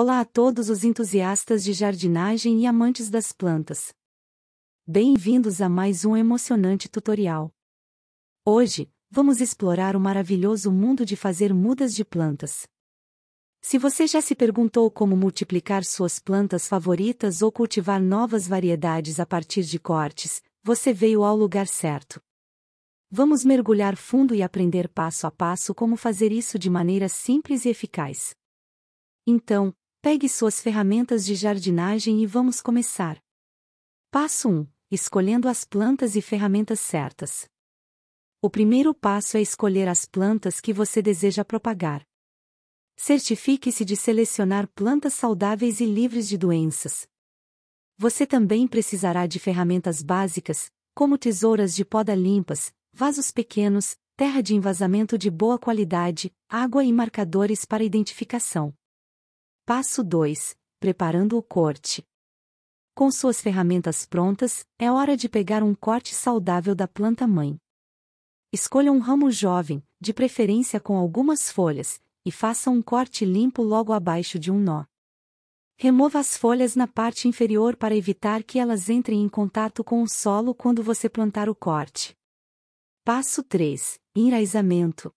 Olá a todos os entusiastas de jardinagem e amantes das plantas. Bem-vindos a mais um emocionante tutorial. Hoje, vamos explorar o maravilhoso mundo de fazer mudas de plantas. Se você já se perguntou como multiplicar suas plantas favoritas ou cultivar novas variedades a partir de cortes, você veio ao lugar certo. Vamos mergulhar fundo e aprender passo a passo como fazer isso de maneira simples e eficaz. Então, Pegue suas ferramentas de jardinagem e vamos começar. Passo 1 Escolhendo as plantas e ferramentas certas. O primeiro passo é escolher as plantas que você deseja propagar. Certifique-se de selecionar plantas saudáveis e livres de doenças. Você também precisará de ferramentas básicas, como tesouras de poda limpas, vasos pequenos, terra de envasamento de boa qualidade, água e marcadores para identificação. Passo 2 Preparando o corte. Com suas ferramentas prontas, é hora de pegar um corte saudável da planta mãe. Escolha um ramo jovem, de preferência com algumas folhas, e faça um corte limpo logo abaixo de um nó. Remova as folhas na parte inferior para evitar que elas entrem em contato com o solo quando você plantar o corte. Passo 3. Enraizamento.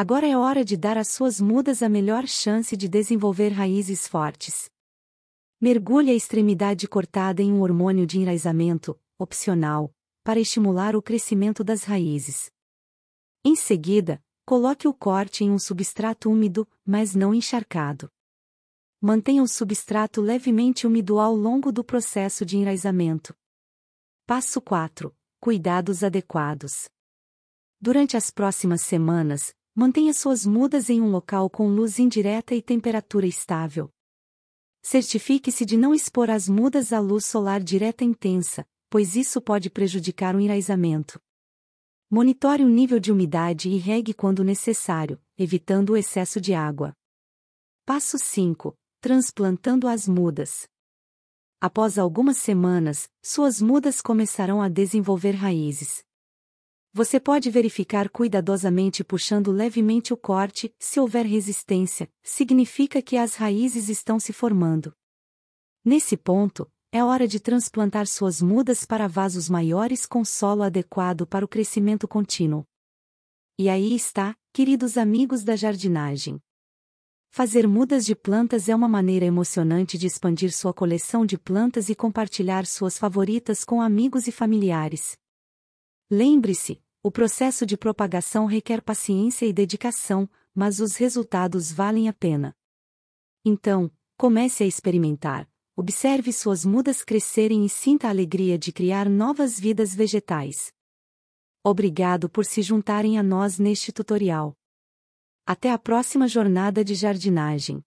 Agora é hora de dar às suas mudas a melhor chance de desenvolver raízes fortes. Mergulhe a extremidade cortada em um hormônio de enraizamento, opcional, para estimular o crescimento das raízes. Em seguida, coloque o corte em um substrato úmido, mas não encharcado. Mantenha o substrato levemente úmido ao longo do processo de enraizamento. Passo 4. Cuidados adequados. Durante as próximas semanas, Mantenha suas mudas em um local com luz indireta e temperatura estável. Certifique-se de não expor as mudas à luz solar direta intensa, pois isso pode prejudicar o enraizamento. Monitore o nível de umidade e regue quando necessário, evitando o excesso de água. Passo 5. Transplantando as mudas. Após algumas semanas, suas mudas começarão a desenvolver raízes. Você pode verificar cuidadosamente puxando levemente o corte, se houver resistência, significa que as raízes estão se formando. Nesse ponto, é hora de transplantar suas mudas para vasos maiores com solo adequado para o crescimento contínuo. E aí está, queridos amigos da jardinagem. Fazer mudas de plantas é uma maneira emocionante de expandir sua coleção de plantas e compartilhar suas favoritas com amigos e familiares. Lembre-se, o processo de propagação requer paciência e dedicação, mas os resultados valem a pena. Então, comece a experimentar, observe suas mudas crescerem e sinta a alegria de criar novas vidas vegetais. Obrigado por se juntarem a nós neste tutorial. Até a próxima jornada de jardinagem.